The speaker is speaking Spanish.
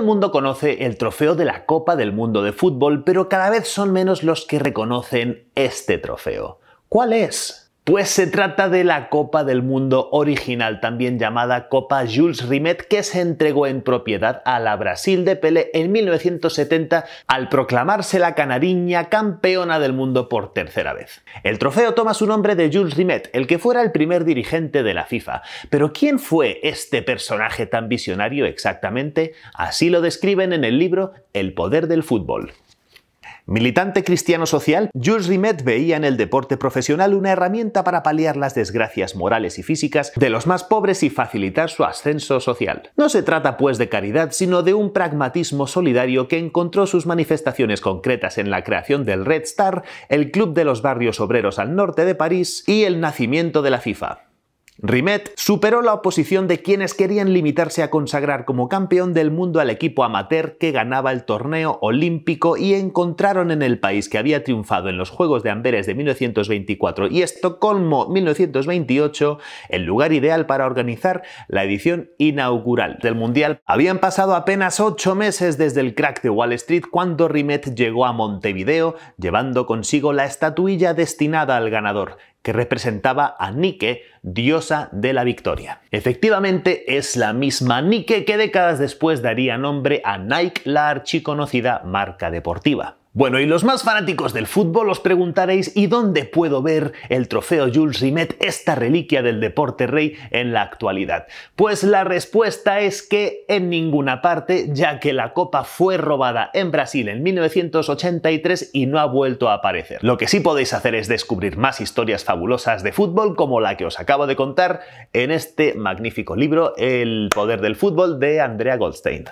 el mundo conoce el trofeo de la Copa del Mundo de Fútbol, pero cada vez son menos los que reconocen este trofeo. ¿Cuál es? Pues se trata de la Copa del Mundo original, también llamada Copa Jules Rimet, que se entregó en propiedad a la Brasil de Pelé en 1970 al proclamarse la canariña campeona del mundo por tercera vez. El trofeo toma su nombre de Jules Rimet, el que fuera el primer dirigente de la FIFA. Pero ¿quién fue este personaje tan visionario exactamente? Así lo describen en el libro El poder del fútbol. Militante cristiano social, Jules Rimet veía en el deporte profesional una herramienta para paliar las desgracias morales y físicas de los más pobres y facilitar su ascenso social. No se trata pues de caridad, sino de un pragmatismo solidario que encontró sus manifestaciones concretas en la creación del Red Star, el Club de los Barrios Obreros al Norte de París y el nacimiento de la FIFA. Rimet superó la oposición de quienes querían limitarse a consagrar como campeón del mundo al equipo amateur que ganaba el torneo olímpico y encontraron en el país que había triunfado en los Juegos de Amberes de 1924 y Estocolmo 1928 el lugar ideal para organizar la edición inaugural del Mundial. Habían pasado apenas ocho meses desde el crack de Wall Street cuando Rimet llegó a Montevideo llevando consigo la estatuilla destinada al ganador que representaba a Nike, diosa de la victoria. Efectivamente, es la misma Nike que décadas después daría nombre a Nike, la archiconocida marca deportiva. Bueno, y los más fanáticos del fútbol os preguntaréis ¿y dónde puedo ver el trofeo Jules Rimet, esta reliquia del deporte rey, en la actualidad? Pues la respuesta es que en ninguna parte, ya que la copa fue robada en Brasil en 1983 y no ha vuelto a aparecer. Lo que sí podéis hacer es descubrir más historias fabulosas de fútbol como la que os acabo de contar en este magnífico libro El poder del fútbol de Andrea Goldstein.